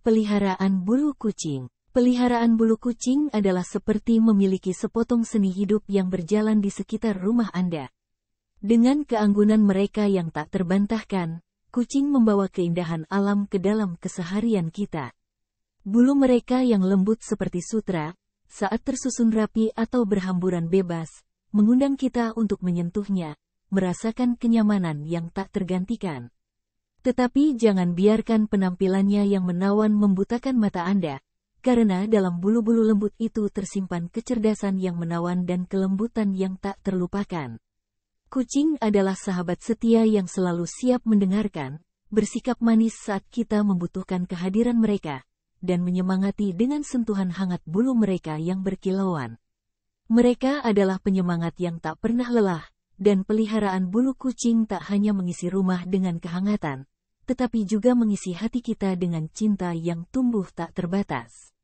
Peliharaan bulu kucing Peliharaan bulu kucing adalah seperti memiliki sepotong seni hidup yang berjalan di sekitar rumah Anda. Dengan keanggunan mereka yang tak terbantahkan, kucing membawa keindahan alam ke dalam keseharian kita. Bulu mereka yang lembut seperti sutra, saat tersusun rapi atau berhamburan bebas, mengundang kita untuk menyentuhnya, merasakan kenyamanan yang tak tergantikan. Tetapi jangan biarkan penampilannya yang menawan membutakan mata Anda, karena dalam bulu-bulu lembut itu tersimpan kecerdasan yang menawan dan kelembutan yang tak terlupakan. Kucing adalah sahabat setia yang selalu siap mendengarkan, bersikap manis saat kita membutuhkan kehadiran mereka, dan menyemangati dengan sentuhan hangat bulu mereka yang berkilauan. Mereka adalah penyemangat yang tak pernah lelah, dan peliharaan bulu kucing tak hanya mengisi rumah dengan kehangatan, tetapi juga mengisi hati kita dengan cinta yang tumbuh tak terbatas.